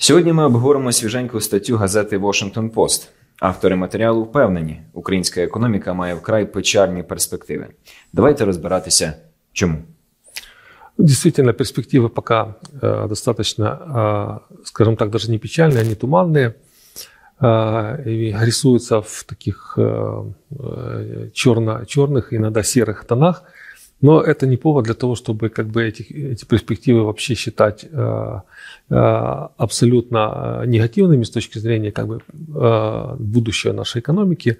Сьогодні ми обговоримо свіженьку статтю газети Washington Post. Автори матеріалу впевнені, українська економіка має вкрай печальні перспективи. Давайте розбиратися, чому. Действительно, перспективи пока э, е, достаточно, е, так, навіть не печальні, а не Э, и е, в таких э, черно-черных, серих тонах. Но это не повод для того, чтобы как бы эти, эти перспективы вообще считать э, э абсолютно э, негативными с точки зрения как бы, э, будущего нашей экономики.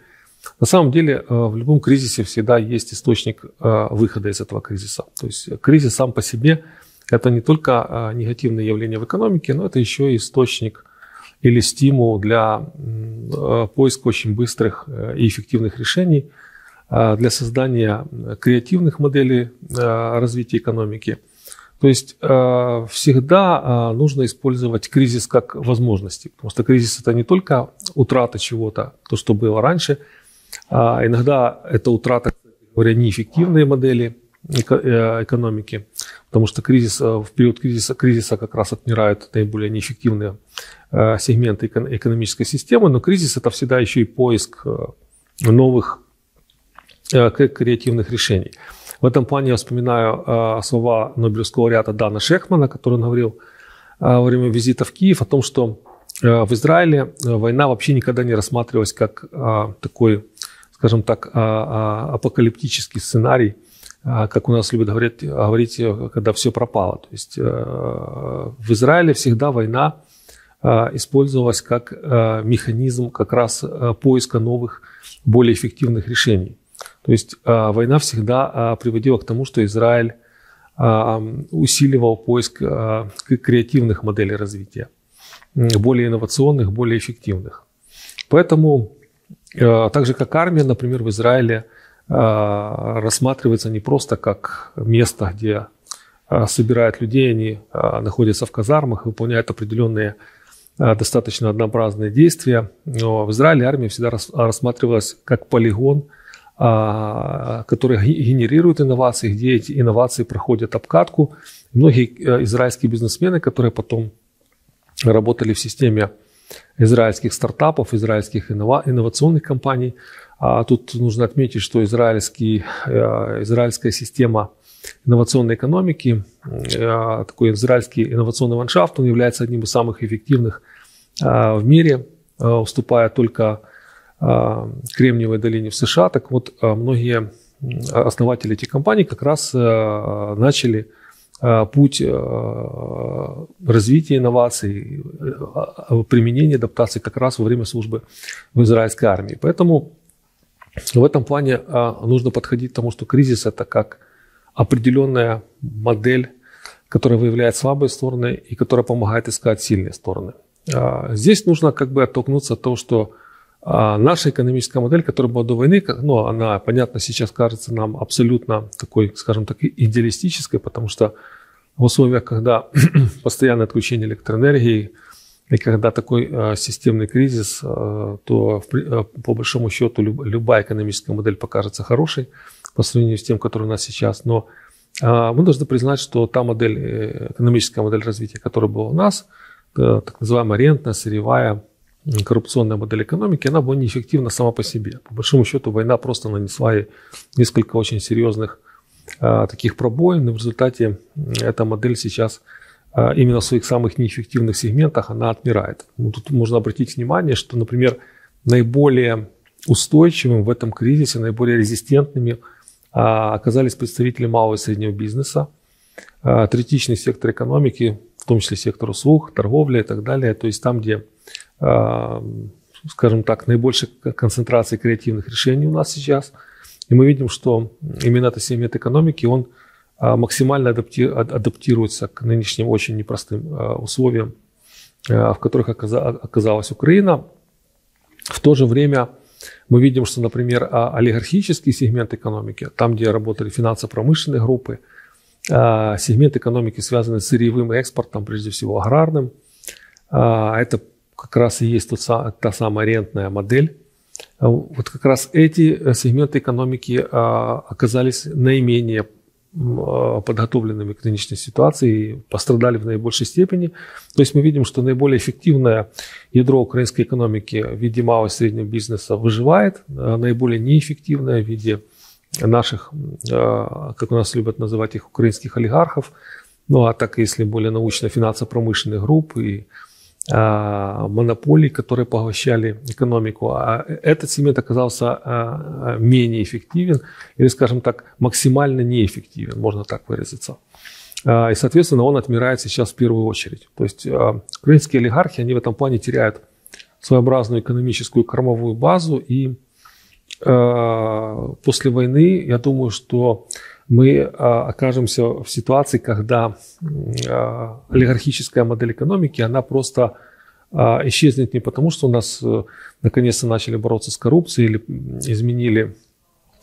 На самом деле э, в любом кризисе всегда есть источник выхода из этого кризиса. То есть кризис сам по себе это не только негативное явление в экономике, но это еще и источник или стимул для поиска очень быстрых и эффективных решений – а, для создания креативных моделей а, развития экономики. То есть а, всегда нужно использовать кризис как возможности, потому что кризис это не только утрата чего-то, то, что было раньше, иногда это утрата, говоря, неэффективные модели э, экономики, потому что кризис, э, в период кризиса, кризиса как раз отмирают наиболее неэффективные э, сегменты экономической системы, но кризис это всегда еще и поиск новых Э, креативных решений. В этом плане я вспоминаю э, слова Нобелевского ряда Дана Шехмана, который он говорил э, во время визита в Киев о том, что в Израиле война вообще никогда не рассматривалась как такой, скажем так, а, а, апокалиптический сценарий, а, как у нас любят говорить, говорить когда все пропало. То есть в Израиле всегда война использовалась как механизм как раз поиска новых, более эффективных решений. То есть а, война всегда а, приводила к тому, что Израиль а, усиливал поиск креативных моделей развития, более инновационных, более эффективных. Поэтому, так же как армия, например, в Израиле рассматривается не просто как место, где собирают людей, они находятся в казармах, выполняют определенные достаточно однообразные действия. Но в Израиле армия всегда рассматривалась как полигон – а, которые генерируют инновации, где эти инновации проходят обкатку. Многие э, израильские бизнесмены, которые потом работали в системе израильских стартапов, израильских иннова- инновационных компаний. А тут нужно отметить, что израильский, э, израильская система инновационной экономики, э, такой израильский инновационный ландшафт, он является одним из самых эффективных в мире, уступая только а, Кремниевой долине в США. Так вот, а, многие основатели этих компаний как раз а, начали путь развития инноваций, применения адаптации как раз во время службы в израильской армии. Поэтому в этом плане нужно подходить к тому, что кризис – это как определенная модель, которая выявляет слабые стороны и которая помогает искать сильные стороны. Здесь нужно как бы оттолкнуться от того, что а наша экономическая модель, которая была до войны, ну, она, понятно, сейчас кажется нам абсолютно такой, скажем так, идеалистической, потому что в условиях, когда постоянное отключение электроэнергии и когда такой э, системный кризис, э, то в, э, по большому счету люб, любая экономическая модель покажется хорошей по сравнению с тем, который у нас сейчас. Но а, мы должны признать, что та модель, э, экономическая модель развития, которая была у нас, э, так называемая рентная, сырьевая, коррупционная модель экономики, она была неэффективна сама по себе. По большому счету война просто нанесла ей несколько очень серьезных а, таких пробоин, и в результате эта модель сейчас а, именно в своих самых неэффективных сегментах она отмирает. Ну, тут можно обратить внимание, что, например, наиболее устойчивым в этом кризисе, наиболее резистентными а, оказались представители малого и среднего бизнеса, а, третичный сектор экономики, в том числе сектор услуг, торговля и так далее, то есть там, где Эм, скажем так, наибольшей концентрации креативных решений у нас сейчас. И мы видим, что именно этот сегмент экономики, он а, максимально адапти адаптируется к нынешним очень непростым а, условиям, а, в которых оказалась Украина. В то же время мы видим, что, например, олигархический сегмент экономики, там, где работали финансово-промышленные группы, сегмент экономики, связанный с сырьевым экспортом, прежде всего аграрным, это как раз и есть тот, та самая рентная модель. Э, вот как раз эти э, сегменты экономики э, оказались наименее подготовленными к нынешней ситуации, пострадали в наибольшей степени. То есть мы видим, что наиболее эффективное ядро украинской экономики в виде малого и среднего бизнеса выживает, а наиболее неэффективное в виде наших, как у нас любят называть их, украинских олигархов, ну а так, если более научно, финансово-промышленных групп и а, монополий, которые поглощали экономику. А этот сегмент оказался а, менее эффективен или, скажем так, максимально неэффективен, можно так выразиться. А, и, соответственно, он отмирает сейчас в первую очередь. То есть украинские олигархи, они в этом плане теряют своеобразную экономическую кормовую базу. И после войны, я думаю, что мы э, окажемся в ситуации, когда э, олигархическая модель экономики, она просто э, исчезнет не потому, что у нас наконец-то начали бороться с коррупцией или изменили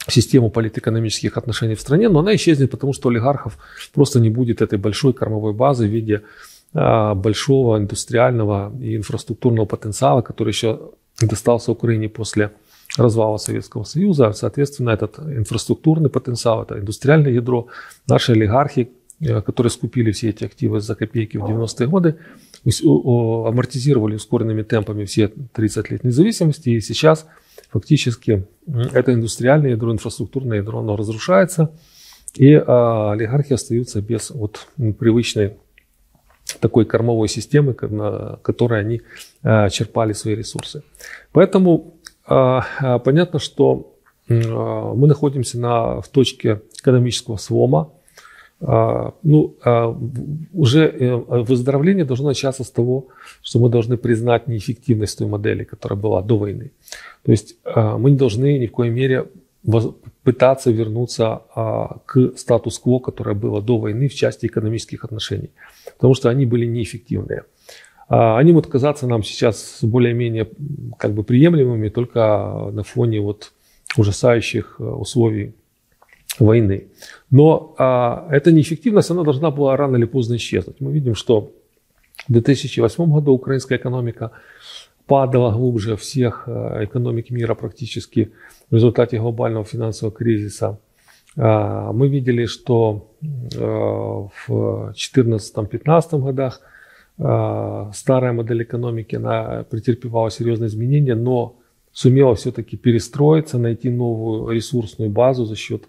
систему политэкономических отношений в стране, но она исчезнет, потому что олигархов просто не будет этой большой кормовой базы в виде большого индустриального и инфраструктурного потенциала, который еще достался Украине после развала Советского Союза. Соответственно, этот инфраструктурный потенциал, это индустриальное ядро, наши олигархи, э, которые скупили все эти активы за копейки в 90-е годы, амортизировали ускоренными темпами все 30 лет независимости, и сейчас фактически это индустриальное ядро, инфраструктурное ядро, оно разрушается, и а, олигархи остаются без вот привычной такой кормовой системы, на которой они а, черпали свои ресурсы. Поэтому а, а, понятно, что а, мы находимся на, в точке экономического слома. Ну, уже э, выздоровление должно начаться с того, что мы должны признать неэффективность той модели, которая была до войны. То есть мы не должны ни в коей мере пытаться вернуться к статус-кво, которое было до войны в части экономических отношений, потому что они были неэффективные. А, они могут казаться нам сейчас более-менее как бы приемлемыми только на фоне вот ужасающих э, условий войны. Но а, эта неэффективность, она должна была рано или поздно исчезнуть. Мы видим, что в 2008 году украинская экономика падала глубже всех э, экономик мира практически в результате глобального финансового кризиса. А, мы видели, что а, в 2014-2015 годах – а, старая модель экономики, она претерпевала серьезные изменения, но сумела все-таки перестроиться, найти новую ресурсную базу за счет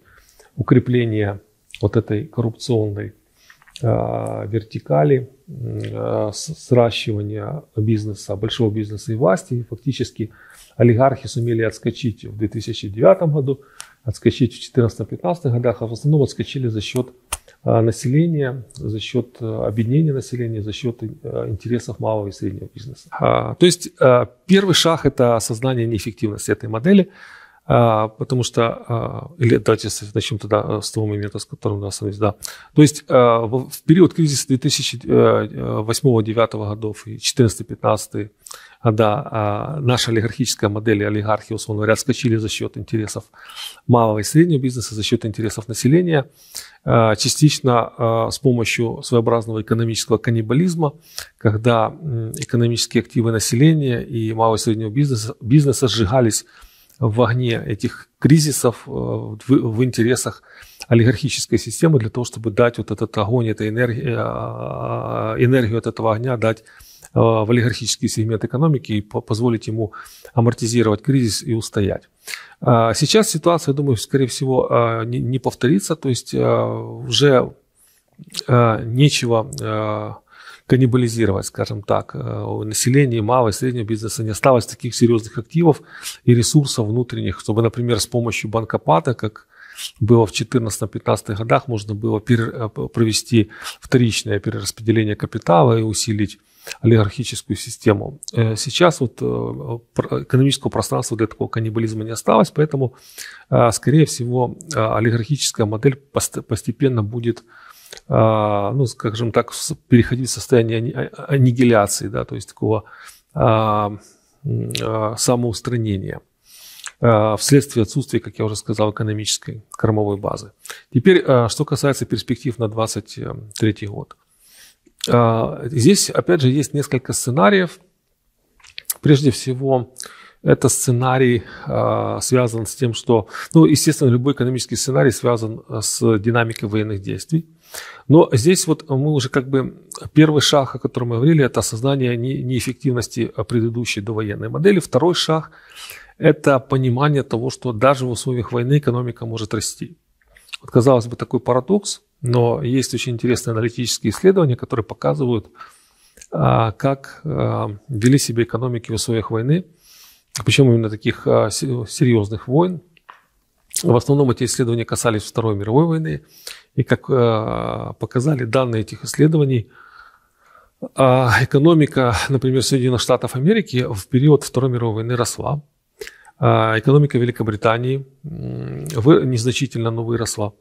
укрепления вот этой коррупционной а, вертикали, а, сращивания бизнеса, большого бизнеса и власти. И фактически олигархи сумели отскочить в 2009 году, отскочить в 2014-2015 годах, а в основном отскочили за счет Э, населения, за счет э, объединения населения, за счет э, интересов малого и среднего бизнеса. А, то есть первый шаг – это осознание неэффективности этой модели, потому что, или давайте начнем тогда с того момента, с которым нас остановились, да. То есть в период кризиса 2008-2009 годов и 2014-2015 когда а, а, наша олигархическая модель и олигархи, условно говоря, отскочили за счет интересов малого и среднего бизнеса, за счет интересов населения, а, частично с помощью своеобразного экономического каннибализма, когда экономические активы населения и малого и среднего бизнеса, бизнеса сжигались в огне этих кризисов э, в, в интересах олигархической системы для того, чтобы дать вот этот огонь, эту энергию, э, энергию от этого огня дать Э, в олигархический сегмент экономики и позволить ему амортизировать кризис и устоять. А сейчас ситуация, я думаю, скорее всего, э, не повторится, то есть э, уже нечего каннибализировать, скажем так. У населения малого и среднего бизнеса не осталось таких серьезных активов и ресурсов внутренних, чтобы, например, с помощью банкопада, как было в 14-15 годах, можно было провести вторичное перераспределение капитала и усилить олигархическую систему. Э, сейчас вот э, экономического пространства для такого каннибализма не осталось, поэтому, э, скорее всего, олигархическая модель постепенно будет ну, скажем так, переходить в состояние а, аннигиляции, да, то есть такого самоустранения вследствие отсутствия, как я уже сказал, экономической кормовой базы. Теперь, что касается перспектив на 2023 год. А, здесь, опять же, есть несколько сценариев. Прежде всего, это сценарий а, связан с тем, что, ну, естественно, любой экономический сценарий связан а, с динамикой военных действий. Но здесь вот мы уже как бы первый шаг, о котором мы говорили, это осознание не, неэффективности предыдущей довоенной модели. Второй шаг – это понимание того, что даже в условиях войны экономика может расти. Вот, казалось бы, такой парадокс, но есть очень интересные аналитические исследования, которые показывают, а, как а, вели себя экономики в условиях войны, а причем именно таких серьезных войн. В основном эти исследования касались Второй мировой войны, и как показали данные этих исследований, экономика, например, Соединенных Штатов Америки в период Второй мировой войны росла, экономика Великобритании незначительно, но выросла.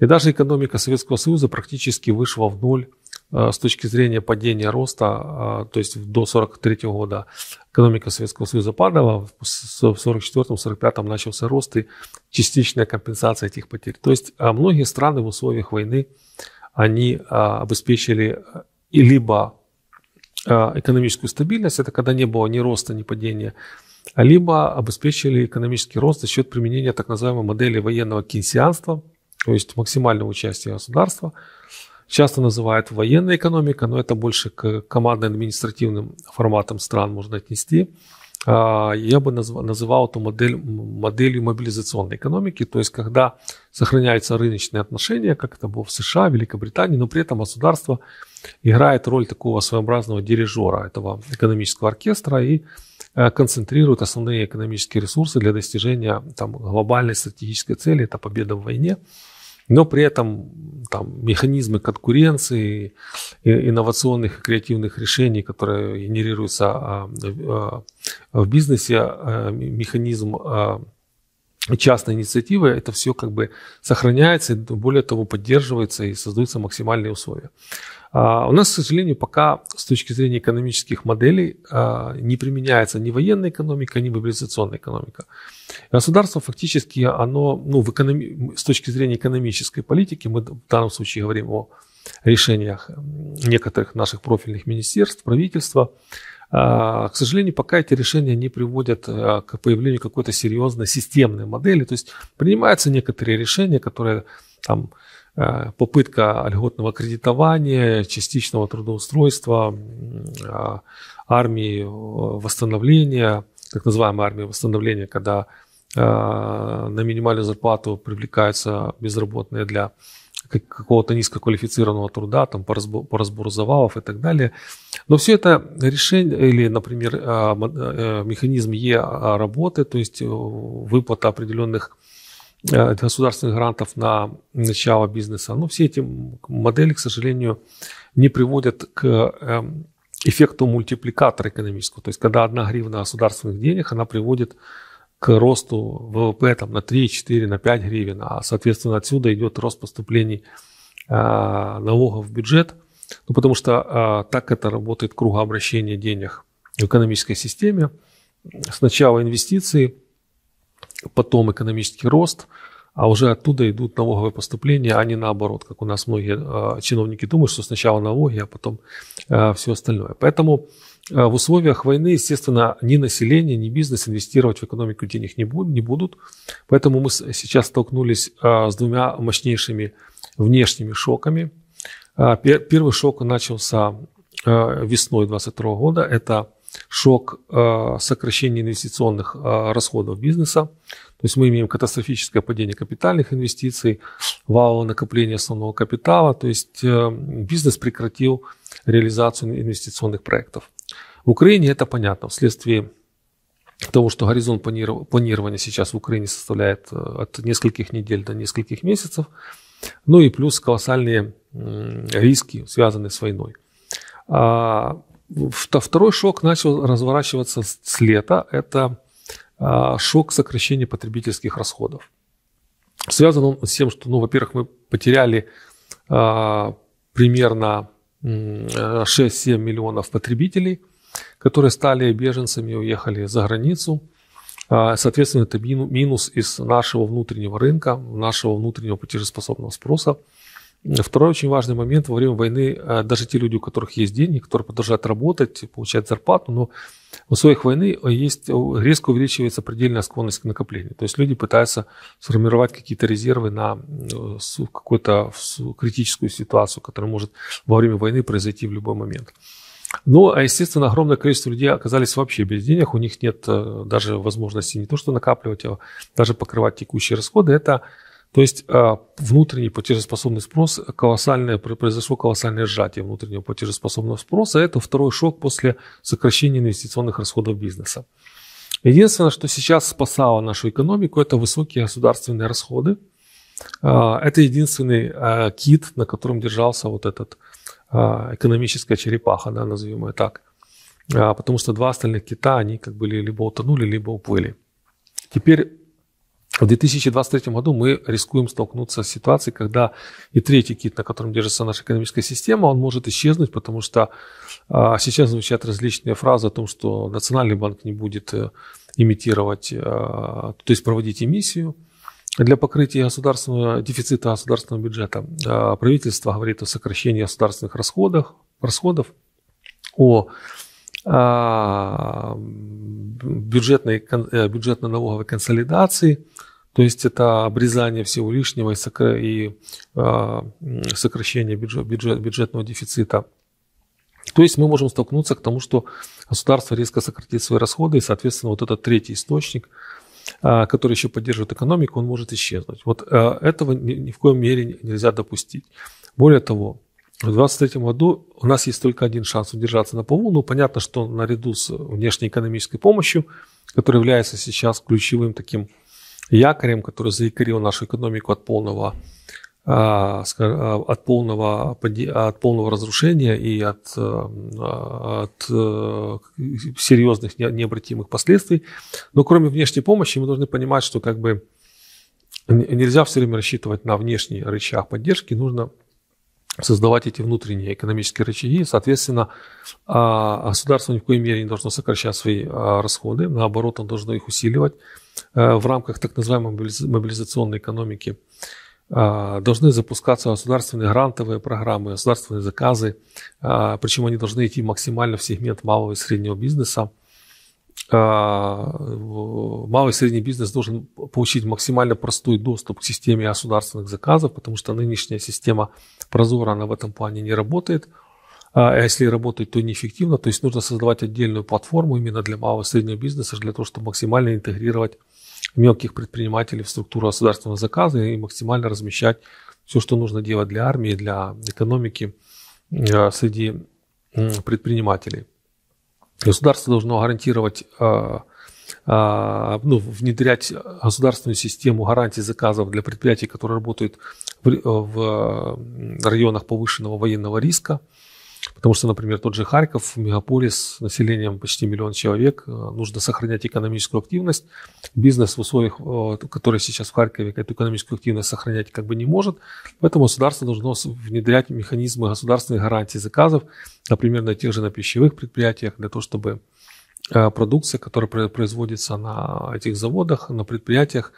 И даже экономика Советского Союза практически вышла в ноль э, с точки зрения падения роста, э, то есть до 1943 года экономика Советского Союза падала, в 1944-1945 начался рост и частичная компенсация этих потерь. То есть э, многие страны в условиях войны, они обеспечили либо экономическую стабильность, это когда не было ни роста, ни падения, либо обеспечили экономический рост за счет применения так называемой модели военного кинсианства – то есть максимального участия государства. Часто называют военная экономика, но это больше к командно-административным форматам стран можно отнести. А, я бы называл эту модель моделью мобилизационной экономики, то есть когда сохраняются рыночные отношения, как это было в США, Великобритании, но при этом государство играет роль такого своеобразного дирижера этого экономического оркестра и Э, концентрирует основные экономические ресурсы для достижения там, глобальной стратегической цели, это победа в войне, но при этом там, механизмы конкуренции, э, инновационных и креативных решений, которые генерируются а, э, в бизнесе, механизм а, частной инициативы, это все как бы сохраняется, более того, поддерживается и создаются максимальные условия. А, у нас, к сожалению, пока с точки зрения экономических моделей а, не применяется ни военная экономика, ни мобилизационная экономика. Государство фактически, оно, ну, в экономи... с точки зрения экономической политики, мы в данном случае говорим о решениях некоторых наших профильных министерств, правительства, а, к сожалению, пока эти решения не приводят э, к появлению какой-то серьезной системной модели. То есть принимаются некоторые решения, которые там э, попытка льготного кредитования, частичного трудоустройства а, армии восстановления, так называемая армия восстановления, когда э, на минимальную зарплату привлекаются безработные для какого-то низкоквалифицированного труда там, по, разбору, по разбору завалов и так далее. Но все это решение, или, например, а, а, э, механизм Е работы, то есть э, выплата определенных э, государственных грантов на начало бизнеса. Но ну, все эти модели, к сожалению, не приводят к эм, эффекту мультипликатора экономического. То есть, когда одна гривна государственных денег, она приводит к росту ВВП там, на 3, 4, на 5 гривен, а, соответственно, отсюда идет рост поступлений э, налогов в бюджет, ну, потому что э, так это работает кругообращение денег в экономической системе. Сначала инвестиции, потом экономический рост, а уже оттуда идут налоговые поступления, а не наоборот, как у нас многие э, чиновники думают, что сначала налоги, а потом э, все остальное. Поэтому а в условиях войны, естественно, ни население, ни бизнес инвестировать в экономику денег не будут. Не будут. Поэтому мы сейчас столкнулись а, с двумя мощнейшими внешними шоками. А, первый шок начался весной 2022 года. Это шок сокращения инвестиционных расходов бизнеса. То есть мы имеем катастрофическое падение капитальных инвестиций, валовое накопление основного капитала. То есть э, бизнес прекратил реализацию инвестиционных проектов. В Украине это понятно, вследствие того, что горизонт планирования сейчас в Украине составляет э, от нескольких недель до нескольких месяцев, ну и плюс колоссальные риски, связанные с войной. А, второй шок начал разворачиваться с лета. Это а, шок сокращения потребительских расходов. Связан он с тем, что, ну, во-первых, мы потеряли а, примерно 6-7 э, миллионов потребителей которые стали беженцами и уехали за границу. А, соответственно, это минус из нашего внутреннего рынка, нашего внутреннего платежеспособного спроса. Второй очень важный момент. Во время войны а, даже те люди, у которых есть деньги, которые продолжают работать, получают зарплату, но в условиях войны есть, э, резко увеличивается предельная склонность к накоплению. То есть люди пытаются сформировать какие-то резервы на э, какую-то критическую ситуацию, которая может во время войны произойти в любой момент. Ну, а, естественно, огромное количество людей оказались вообще без денег, у них нет э, даже возможности не то что накапливать, а даже покрывать текущие расходы. Это, то есть а, внутренний платежеспособный спрос, колоссальное, произошло колоссальное сжатие внутреннего платежеспособного спроса. Это второй шок после сокращения инвестиционных расходов бизнеса. Единственное, что сейчас спасало нашу экономику, это высокие государственные расходы. А, это единственный а, кит, на котором держался вот этот а, экономическая черепаха, да, назовем ее так. А, потому что два остальных кита, они как были либо утонули, либо уплыли. Теперь в 2023 году мы рискуем столкнуться с ситуацией, когда и третий кит, на котором держится наша экономическая система, он может исчезнуть, потому что а, сейчас звучат различные фразы о том, что Национальный банк не будет э, имитировать, а, то есть проводить эмиссию, для покрытия государственного дефицита государственного бюджета а, правительство говорит о сокращении государственных расходов, расходов о а, бюджетной, э, бюджетно-налоговой консолидации, то есть это обрезание всего лишнего и а, сокращение бюджет, бюджет, бюджетного дефицита. То есть мы можем столкнуться к тому, что государство резко сократит свои расходы, и, соответственно, вот этот третий источник – а, который еще поддерживает экономику, он может исчезнуть. Вот а, этого ни, в коем мере нельзя допустить. Более того, в 2023 году у нас есть только один шанс удержаться на плаву. Ну, понятно, что наряду с внешней экономической помощью, которая является сейчас ключевым таким якорем, который заикарил нашу экономику от полного а, а, от полного, от полного разрушения и от, а, от э, серьезных необратимых последствий. Но кроме внешней помощи мы должны понимать, что как бы нельзя все время рассчитывать на внешний рычаг поддержки, нужно создавать эти внутренние экономические рычаги. Соответственно, государство ни в коей мере не должно сокращать свои расходы, наоборот, оно должно их усиливать э, в рамках так называемой мобилизационной экономики а, должны запускаться государственные грантовые программы, государственные заказы, а, причем они должны идти максимально в сегмент малого и среднего бизнеса. А, малый и средний бизнес должен получить максимально простой доступ к системе государственных заказов, потому что нынешняя система Прозора, она в этом плане не работает. А если работать, то неэффективно. То есть нужно создавать отдельную платформу именно для малого и среднего бизнеса, для того, чтобы максимально интегрировать мелких предпринимателей в структуру государственного заказа и максимально размещать все, что нужно делать для армии, для экономики э, среди предпринимателей. Государство должно гарантировать, э, э, ну, внедрять государственную систему гарантий заказов для предприятий, которые работают в районах повышенного военного риска. Потому что, например, тот же Харьков, мегаполис, с населением почти миллион человек, э, нужно сохранять экономическую активность. Бизнес в условиях, э, которые сейчас в Харькове, эту экономическую активность сохранять как бы не может. Поэтому государство должно внедрять механизмы государственных гарантии заказов, например, на тех же на пищевых предприятиях, для того, чтобы Э, продукция, которая производится на этих заводах, на предприятиях,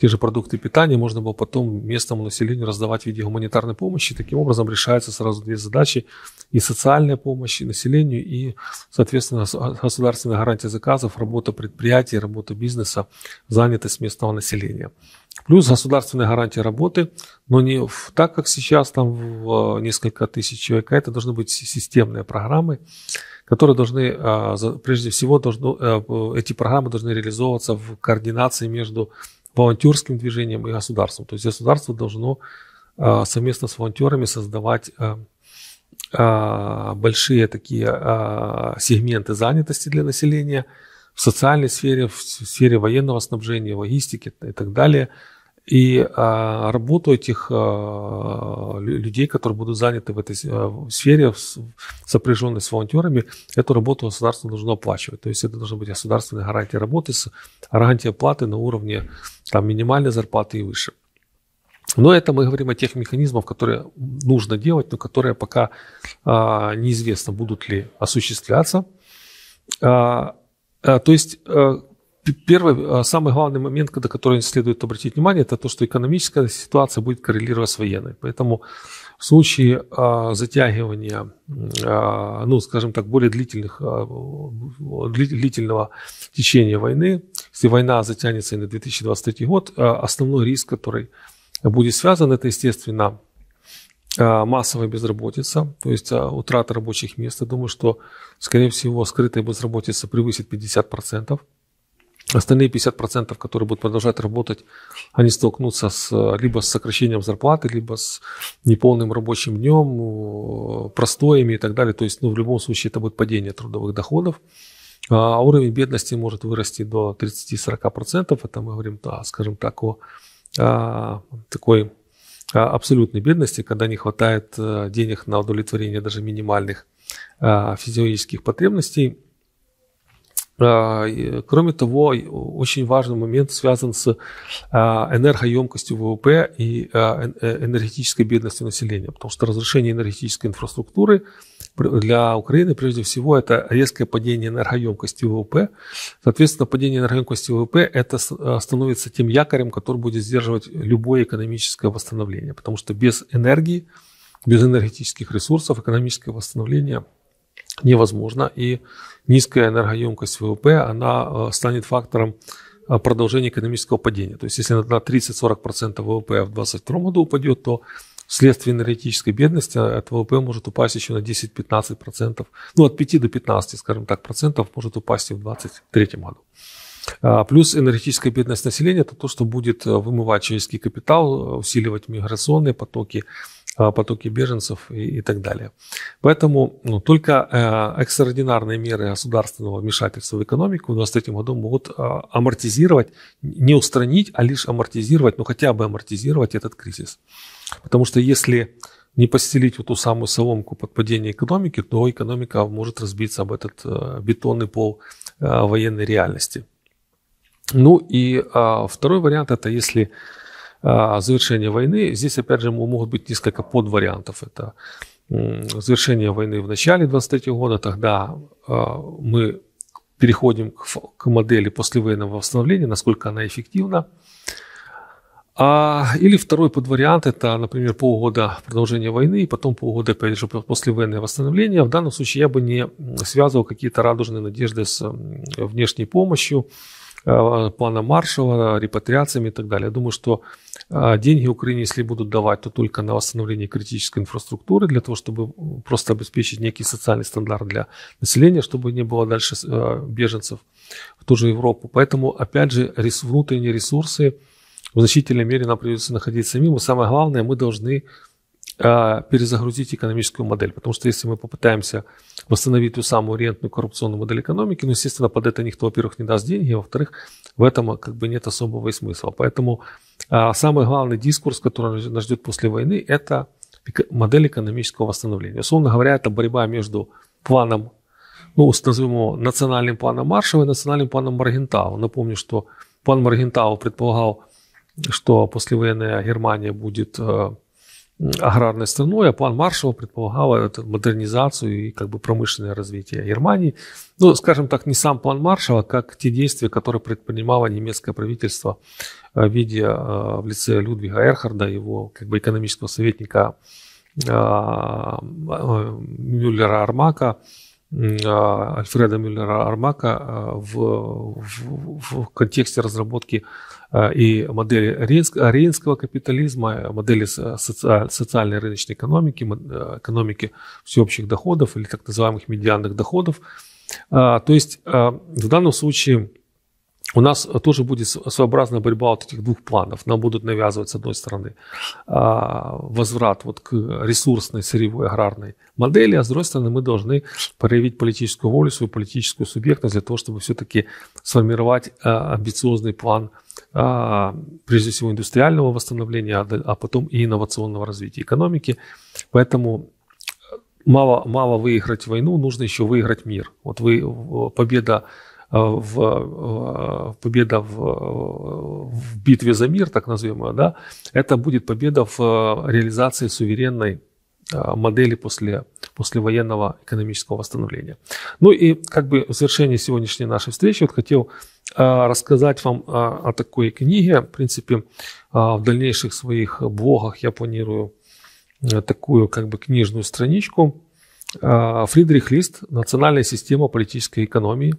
те же продукты питания можно было потом местному населению раздавать в виде гуманитарной помощи. Таким образом решаются сразу две задачи – и социальная помощь и населению, и, соответственно, государственная гарантия заказов, работа предприятий, работа бизнеса, занятость местного населения. Плюс государственные гарантии работы, но не в, так, как сейчас, там в э, несколько тысяч человек, а это должны быть системные программы, которые должны, а, прежде всего, должны, э, эти программы должны реализовываться в координации между волонтерским движением и государством. То есть государство должно а, совместно с волонтерами создавать э, а, большие такие сегменты занятости для населения – в социальной сфере, в сфере военного снабжения, логистики и так далее. И а, работу этих а, людей, которые будут заняты в этой а, сфере, сопряженной с волонтерами, эту работу государство должно оплачивать. То есть это должна быть государственная гарантия работы, гарантия платы на уровне там, минимальной зарплаты и выше. Но это мы говорим о тех механизмах, которые нужно делать, но которые пока а, неизвестно, будут ли осуществляться. А, Э, то есть э, первый, э, самый главный момент, на который следует обратить внимание, это то, что экономическая ситуация будет коррелировать с военной. Поэтому в случае затягивания, ну, скажем так, более длительных, длительного течения войны, если война затянется и на 2023 год, основной риск, который будет связан, это, естественно, а, массовая безработица, то есть а, утрата рабочих мест. Я думаю, что, скорее всего, скрытая безработица превысит 50%. Остальные 50%, которые будут продолжать работать, они столкнутся с, либо с сокращением зарплаты, либо с неполным рабочим днем, э, простоями и так далее. То есть ну, в любом случае это будет падение трудовых доходов. А, а уровень бедности может вырасти до 30-40%. Это мы говорим, да, скажем так, о, о такой Э, абсолютной бедности, когда не хватает э, денег на удовлетворение даже минимальных э, физиологических потребностей. Кроме того, очень важный момент связан с энергоемкостью ВВП и энергетической бедностью населения, потому что разрушение энергетической инфраструктуры – для Украины прежде всего это резкое падение энергоемкости ВВП. Соответственно, падение энергоемкости ВВП это э, становится тем якорем, который будет сдерживать любое экономическое восстановление. Потому что без энергии, без энергетических ресурсов экономическое восстановление невозможно. И низкая энергоемкость ВВП, она э, станет фактором э, продолжения экономического падения. То есть если на 30-40% ВВП в 2022 году упадет, то вследствие энергетической бедности а от ВВП может упасть еще на 10-15 процентов, ну от 5 до 15, скажем так, процентов может упасть и в 2023 году. А, плюс энергетическая бедность населения – это то, что будет э, вымывать человеческий капитал, э, усиливать миграционные потоки, э, потоки беженцев и, и так далее. Поэтому ну, только экстраординарные меры государственного вмешательства в экономику в 2023 году могут амортизировать, не устранить, а лишь амортизировать, ну хотя бы амортизировать этот кризис. Потому что если не постелить вот ту самую соломку под падение экономики, то экономика может разбиться об этот э, бетонный пол э, военной реальности. Ну и а, второй вариант это если а, завершение войны, здесь опять же могут быть несколько подвариантов. Это завершение войны в начале 23 года, тогда а, мы переходим к модели послевоенного восстановления, насколько она эффективна – а, или второй подвариант – это, например, полгода продолжения войны, и потом полгода, опять же, после войны восстановления. В данном случае я бы не связывал какие-то радужные надежды с внешней помощью, э, плана Маршала, репатриациями и так далее. Я думаю, что а, деньги Украине, если будут давать, то только на восстановление критической инфраструктуры, для того, чтобы просто обеспечить некий социальный стандарт для населения, чтобы не было дальше э, беженцев в ту же Европу. Поэтому, опять же, внутренние ресурсы – в значительной мере нам придется находиться самим. И самое главное, мы должны а, перезагрузить экономическую модель. Потому что если мы попытаемся восстановить ту самую рентную коррупционную модель экономики, ну, естественно, под это никто, во-первых, не даст деньги, а во-вторых, в этом а, как бы нет особого и смысла. Поэтому а, самый главный дискурс, который нас ждет после войны, это модель экономического восстановления. Условно говоря, это борьба между планом, ну, назовем его национальным планом Маршева и национальным планом Маргентау. Напомню, что план Маргентау предполагал что послевоенная Германия будет э, аграрной страной, а план Маршалла предполагал модернизацию и как бы промышленное развитие Германии. Ну, скажем так, не сам план Маршалла, а как те действия, которые предпринимало немецкое правительство э, в виде э, в лице Людвига Эрхарда, его как бы экономического советника Мюллера Армака, Альфреда Мюллера Армака в, в, в контексте разработки а, и модели рейнского капитализма, модели социальной рыночной экономики, э, экономики всеобщих доходов или так называемых медианных доходов. А, то есть а, в данном случае у нас тоже будет своеобразная борьба вот этих двух планов. Нам будут навязывать, с одной стороны, возврат вот к ресурсной сырьевой аграрной модели, а с другой стороны, мы должны проявить политическую волю, свою политическую субъектность для того, чтобы все-таки сформировать амбициозный план – а, прежде всего индустриального восстановления, а, а потом и инновационного развития экономики. Поэтому э, мало, мало выиграть войну, нужно еще выиграть мир. Вот вы, э, э, победа в, победа в, в битве за мир, так называемая, да, это будет победа в реализации суверенной модели после, после военного экономического восстановления. Ну и как бы в завершении сегодняшней нашей встречи вот хотел а, рассказать вам о, о такой книге. В принципе, а, в дальнейших своих блогах я планирую э, такую как бы книжную страничку. А, Фридрих Лист «Национальная система политической экономии».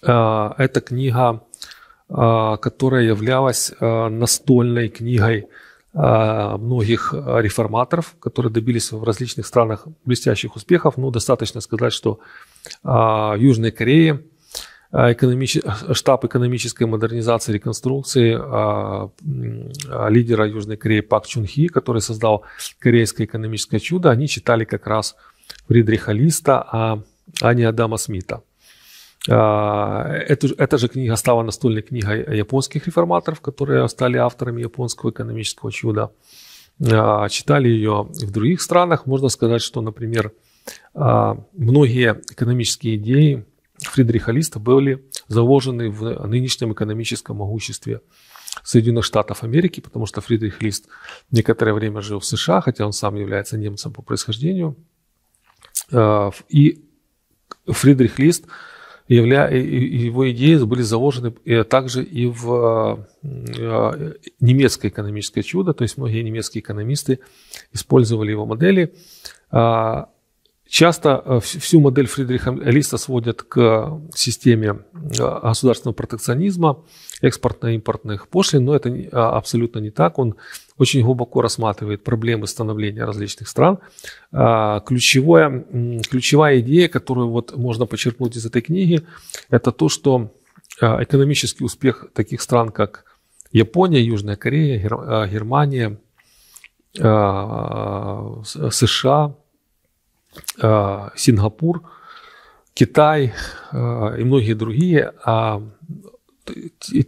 Это книга, которая являлась настольной книгой многих реформаторов, которые добились в различных странах блестящих успехов. Ну, достаточно сказать, что в Южной Корее – а, экономич... штаб экономической модернизации и реконструкции а, а, лидера Южной Кореи Пак Чун Хи, который создал корейское экономическое чудо, они читали как раз Фридриха Листа, а, а не Адама Смита. Эту, эта же книга стала настольной книгой японских реформаторов, которые стали авторами японского экономического чуда. Читали ее в других странах. Можно сказать, что, например, многие экономические идеи Фридриха Листа были заложены в нынешнем экономическом могуществе Соединенных Штатов Америки, потому что Фридрих Лист некоторое время жил в США, хотя он сам является немцем по происхождению. Э, и Фридрих Лист, его идеи были заложены э, также и в э, немецкое экономическое чудо, то есть многие немецкие экономисты использовали его модели. А, Часто э, всю модель Фридриха Листа сводят к э, системе э, государственного протекционизма, экспортно-импортных пошлин, но это а, абсолютно не так. Он очень глубоко рассматривает проблемы становления различных стран. А, ключевая, ключевая идея, которую вот можно почерпнуть из этой книги, это то, что экономический успех таких стран, как Япония, Южная Корея, Германия, США, Сингапур, Китай и многие другие, а,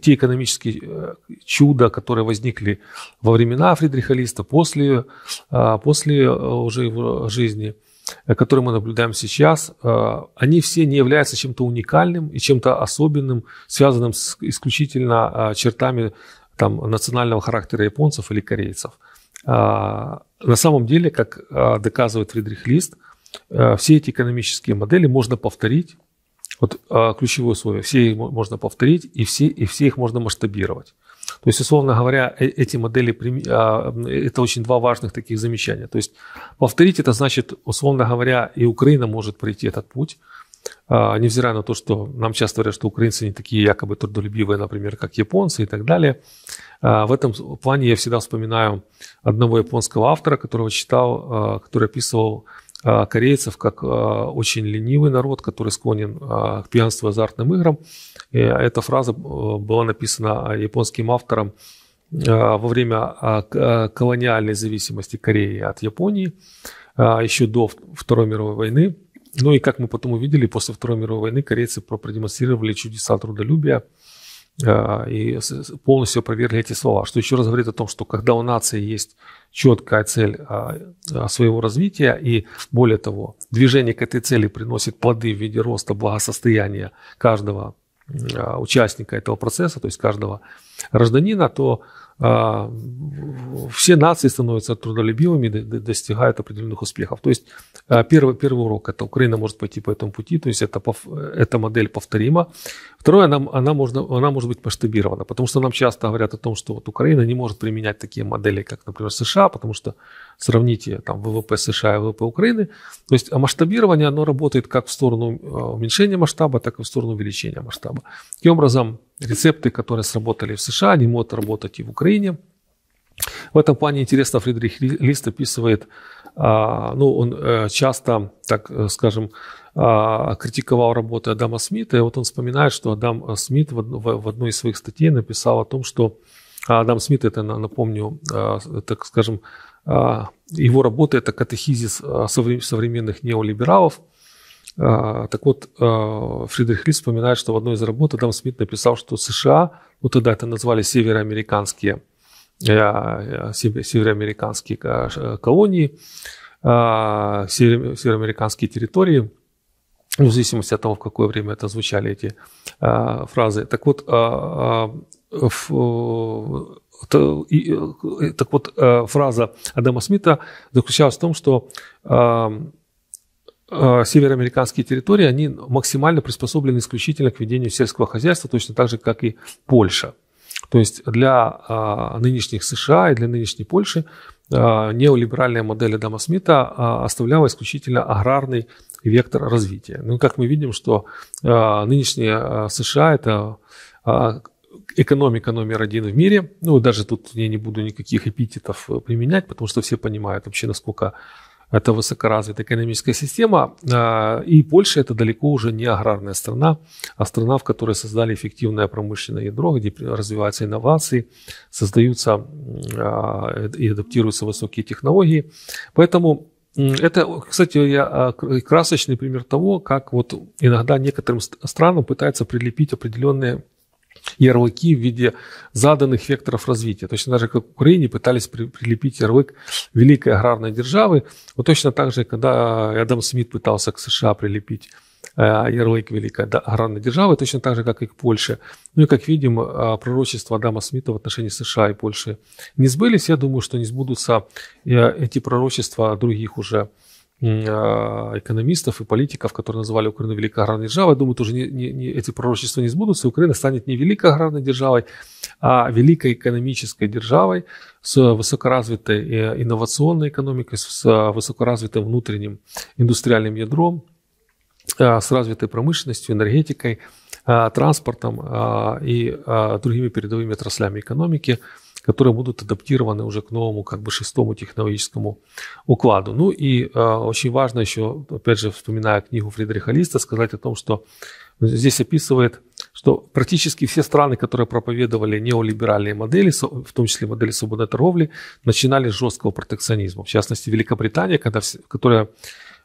те экономические чуда, которые возникли во времена Фридриха Листа, после, после уже его жизни, которые мы наблюдаем сейчас, они все не являются чем-то уникальным и чем-то особенным, связанным с исключительно а, чертами там, национального характера японцев или корейцев. А, на самом деле, как доказывает Фридрих Лист – Э, все эти экономические модели можно повторить. Вот а, ключевое условие. Все их можно повторить, и все, и все их можно масштабировать. То есть, условно говоря, э, эти модели, а, это очень два важных таких замечания. То есть, повторить это значит, условно говоря, и Украина может пройти этот путь, а, невзирая на то, что нам часто говорят, что украинцы не такие якобы трудолюбивые, например, как японцы и так далее. В этом плане я всегда вспоминаю одного японского автора, которого читал, который описывал а, корейцев как а, очень ленивый народ, который склонен а, к пьянству и азартным играм. И эта фраза э, была написана японским автором во время колониальной зависимости Кореи от Японии, еще до Второй мировой войны. Ну и как мы потом увидели, после Второй мировой войны корейцы продемонстрировали чудеса трудолюбия – Э, и полностью опровергли эти слова, что еще раз говорит о том, что когда у нации есть четкая цель э, э, своего развития, и более того, движение к этой цели приносит плоды в виде роста благосостояния каждого участника этого процесса, то есть каждого гражданина, то все нации становятся трудолюбивыми, достигают определенных успехов. То есть первый, первый урок – это Украина может пойти по этому пути, то есть это, эта модель повторима. Второе, она, она, можно, она может быть масштабирована, потому что нам часто говорят о том, что вот Украина не может применять такие модели, как, например, США, потому что сравните там ВВП США и ВВП Украины. То есть а масштабирование, оно работает как в сторону э, уменьшения масштаба, так и в сторону увеличения масштаба. Таким образом, рецепты, которые сработали в США, они могут работать и в Украине. В этом плане интересно Фридрих Лист описывает, а, ну, он э, часто, так э, скажем, а, критиковал работы Адама Смита, и вот он вспоминает, что Адам э, Смит в одной из своих статей написал о том, что а, Адам Смит, это, напомню, а, э, так скажем, его работа – это катехизис современных неолибералов. Так вот, Фридрих Лис вспоминает, что в одной из работ Адам Смит написал, что США, вот ну, тогда это назвали североамериканские, э, североамериканские колонии, североамериканские территории – в зависимости от того, в какое время это звучали эти э, фразы. Так вот, а, а, э, э, в, так вот, э, фраза Адама Смита заключалась в том, что э, североамериканские территории, они максимально приспособлены исключительно к ведению сельского хозяйства, точно так же, как и Польша. То есть для э, нынешних США и для нынешней Польши а, неолиберальная модель Адама Смита а, оставляла исключительно аграрный вектор развития. Ну, как мы видим, что а, нынешние США – это экономика номер один в мире. Ну, даже тут я не буду никаких эпитетов э, применять, потому что все понимают вообще, насколько это высокоразвитая экономическая система, а, и Польша это далеко уже не аграрная страна, а страна, в которой создали эффективное промышленное ядро, где развиваются инновации, создаются а, и адаптируются высокие технологии. Поэтому это, кстати, я, а, красочный пример того, как вот иногда некоторым странам пытаются прилепить определенные ярлыки в виде заданных векторов развития. Точно так же, как Украине пытались при, прилепить ярлык великой аграрной державы. Вот точно так же, когда Адам Смит пытался к США прилепить э, ярлык великой аграрной державы, точно так же, как и к Польше. Ну и, как видим, э, пророчества Адама Смита в отношении США и Польши не сбылись. Я думаю, что не сбудутся э, эти пророчества других уже Э, экономистов и политиков, которые называли Украину великой аграрной державой. Я думаю, тоже не, не, не, эти пророчества не сбудутся. Украина станет не великой аграрной державой, а великой экономической державой с высокоразвитой э, инновационной экономикой, с высокоразвитым внутренним индустриальным ядром, э, с развитой промышленностью, энергетикой, транспортом и другими передовыми отраслями экономики – которые будут адаптированы уже к новому, как бы шестому технологическому укладу. Ну и э, очень важно еще, опять же, вспоминая книгу Фридриха Листа, сказать о том, что здесь описывает, что практически все страны, которые проповедовали неолиберальные модели, в том числе модели свободной торговли, начинали с жесткого протекционизма. В частности, Великобритания, когда, которая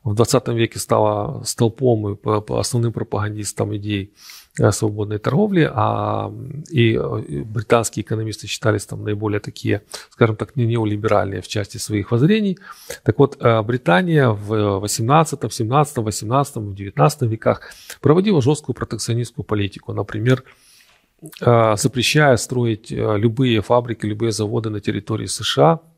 в 20 веке стала столпом и основным пропагандистом идей Э, свободной торговли, а, э, и британские экономисты считались там наиболее такие, скажем так, не неолиберальные в части своих воззрений. Так вот, э, Британия в 18, 17, 18, 19 веках проводила жесткую протекционистскую политику. Например, запрещая строить любые фабрики, любые заводы на территории США –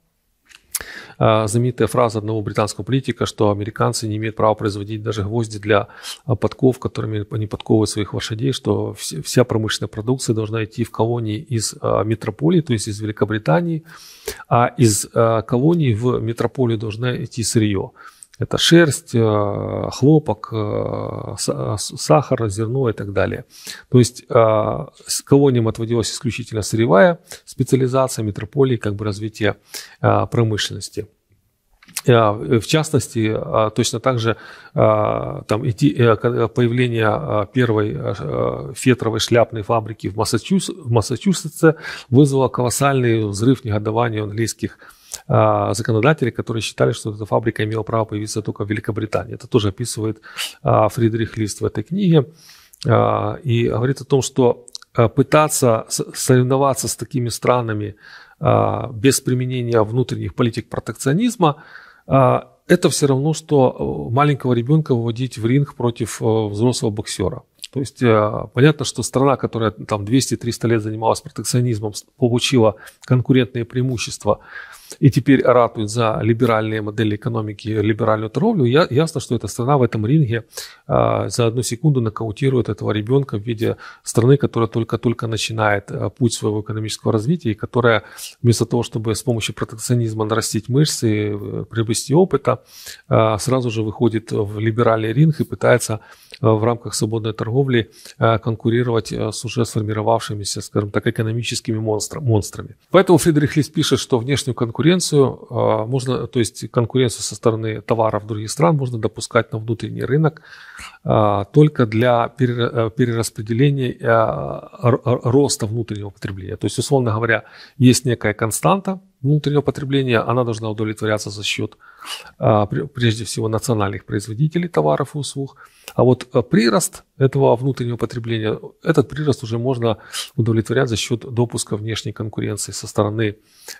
Э, знаменитая фраза одного британского политика, что американцы не имеют права производить даже гвозди для э, подков, которыми они подковывают своих лошадей, что вся промышленная продукция должна идти в колонии из э, метрополии, то есть из Великобритании, а из колонии в метрополию должна идти сырье. Это шерсть, э, хлопок, э, сахар, зерно и так далее. То есть э, колониям отводилась исключительно сырьевая специализация метрополии, как бы развитие промышленности. В частности, точно так же там, идти, появление первой фетровой шляпной фабрики в, Массачусетсе вызвало колоссальный взрыв негодования английских а, законодатели, которые считали, что эта фабрика имела право появиться только в Великобритании. Это тоже описывает а, Фридрих Лист в этой книге. А, и говорит о том, что пытаться соревноваться с такими странами без применения внутренних политик протекционизма, это все равно, что маленького ребенка выводить в ринг против взрослого боксера. То есть понятно, что страна, которая там 200-300 лет занималась протекционизмом, получила конкурентные преимущества и теперь ратует за либеральные модели экономики, либеральную торговлю, я, ясно, что эта страна в этом ринге э, за одну секунду нокаутирует этого ребенка в виде страны, которая только-только начинает а, путь своего экономического развития, и которая вместо того, чтобы с помощью протекционизма нарастить мышцы, э, приобрести опыта, э, сразу же выходит в либеральный ринг и пытается э, в рамках свободной торговли э, конкурировать с уже сформировавшимися, скажем так, экономическими монстр, монстрами. Поэтому Фридрих Лис пишет, что внешнюю конкуренцию конкуренцию а, можно, то есть конкуренцию со стороны товаров других стран можно допускать на внутренний рынок а, только для э, перераспределения э, роста внутреннего потребления. То есть, условно говоря, есть некая константа, внутреннего потребления, она должна удовлетворяться за счет а, прежде всего национальных производителей товаров и услуг. А вот э, прирост этого внутреннего потребления, этот прирост уже можно удовлетворять за счет допуска внешней конкуренции со стороны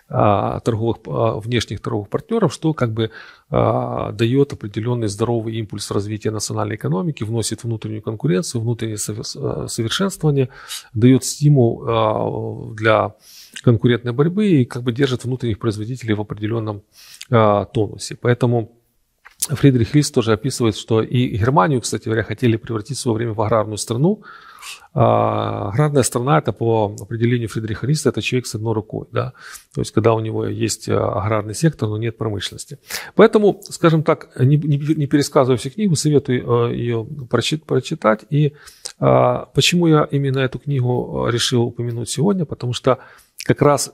а, торговых, а, внешних торговых партнеров, что как бы дает определенный здоровый импульс развития национальной экономики, вносит внутреннюю конкуренцию, внутреннее э, совершенствование, дает стимул для конкурентной борьбы и как бы держит внутренних производителей в определенном э, тонусе. Поэтому Фридрих Лис тоже описывает, что и Германию, кстати говоря, хотели превратить в свое время в аграрную страну, а, аграрная страна – это по определению Фридриха Риста, это человек с одной рукой. Да? То есть, когда у него есть а, аграрный сектор, но нет промышленности. Поэтому, скажем так, не, не, не пересказывая всю книгу, советую а, ее прочитать. И почему я именно эту книгу решил упомянуть сегодня? Потому что как раз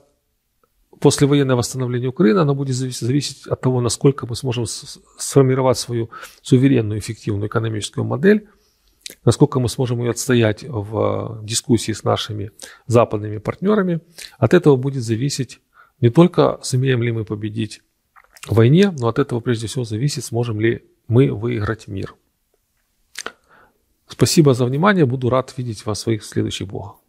послевоенное восстановление Украины, оно будет зависеть от того, насколько мы сможем сформировать свою суверенную эффективную экономическую модель, насколько мы сможем ее отстоять в дискуссии с нашими западными партнерами, от этого будет зависеть не только сумеем ли мы победить в войне, но от этого прежде всего зависит, сможем ли мы выиграть мир. Спасибо за внимание, буду рад видеть вас в своих следующих блогах.